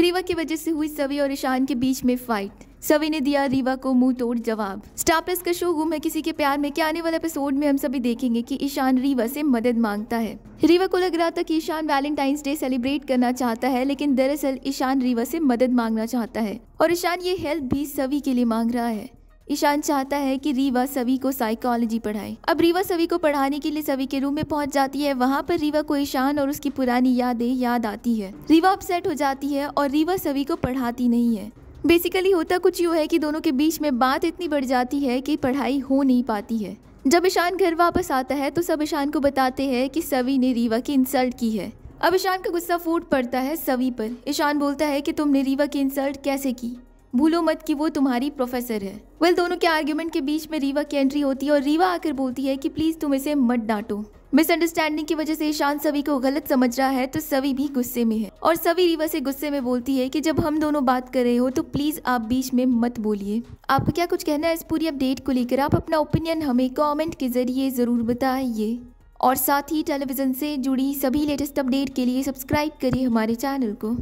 रीवा की वजह से हुई सवी और ईशान के बीच में फाइट सवी ने दिया रीवा को मुंह तोड़ जवाब स्टार प्लस का शो गुम है किसी के प्यार में क्या आने वाले एपिसोड में हम सभी देखेंगे कि ईशान रीवा से मदद मांगता है रीवा को लग रहा था कि ईशान वैलेंटाइंस डे सेलिब्रेट करना चाहता है लेकिन दरअसल ईशान रीवा से मदद मांगना चाहता है और ईशान ये हेल्प भी सवी के लिए मांग रहा है ईशान चाहता है कि रीवा सभी को साइकोलॉजी पढ़ाए अब रीवा सभी को पढ़ाने के लिए सभी के रूम में पहुंच जाती है वहाँ पर रीवा को ईशान और उसकी पुरानी यादें याद आती है रीवा अपसेट हो जाती है और रीवा सभी को पढ़ाती नहीं है बेसिकली होता कुछ यूँ है कि दोनों के बीच में बात इतनी बढ़ जाती है कि पढ़ाई हो नहीं पाती है जब ईशान घर वापस आता है तो सब ईशान को बताते हैं कि सवी ने रीवा की इंसल्ट की है अब ईशान का गुस्सा फूट पड़ता है सवी पर ईशान बोलता है कि तुमने रीवा की इंसल्ट कैसे की भूलो मत कि वो तुम्हारी प्रोफेसर है वेल well, दोनों के आर्ग्यूमेंट के बीच में रीवा की एंट्री होती है और रीवा आकर बोलती है कि प्लीज तुम इसे मत डांटो मिसअंडरस्टैंडिंग की वजह से ईशान सभी को गलत समझ रहा है तो सभी भी गुस्से में है और सभी रीवा से गुस्से में बोलती है कि जब हम दोनों बात कर रहे हो तो प्लीज आप बीच में मत बोलिए आपको क्या कुछ कहना है इस पूरी अपडेट को लेकर आप अपना ओपिनियन हमें कॉमेंट के जरिए जरूर बताइए और साथ ही टेलीविजन से जुड़ी सभी लेटेस्ट अपडेट के लिए सब्सक्राइब करिए हमारे चैनल को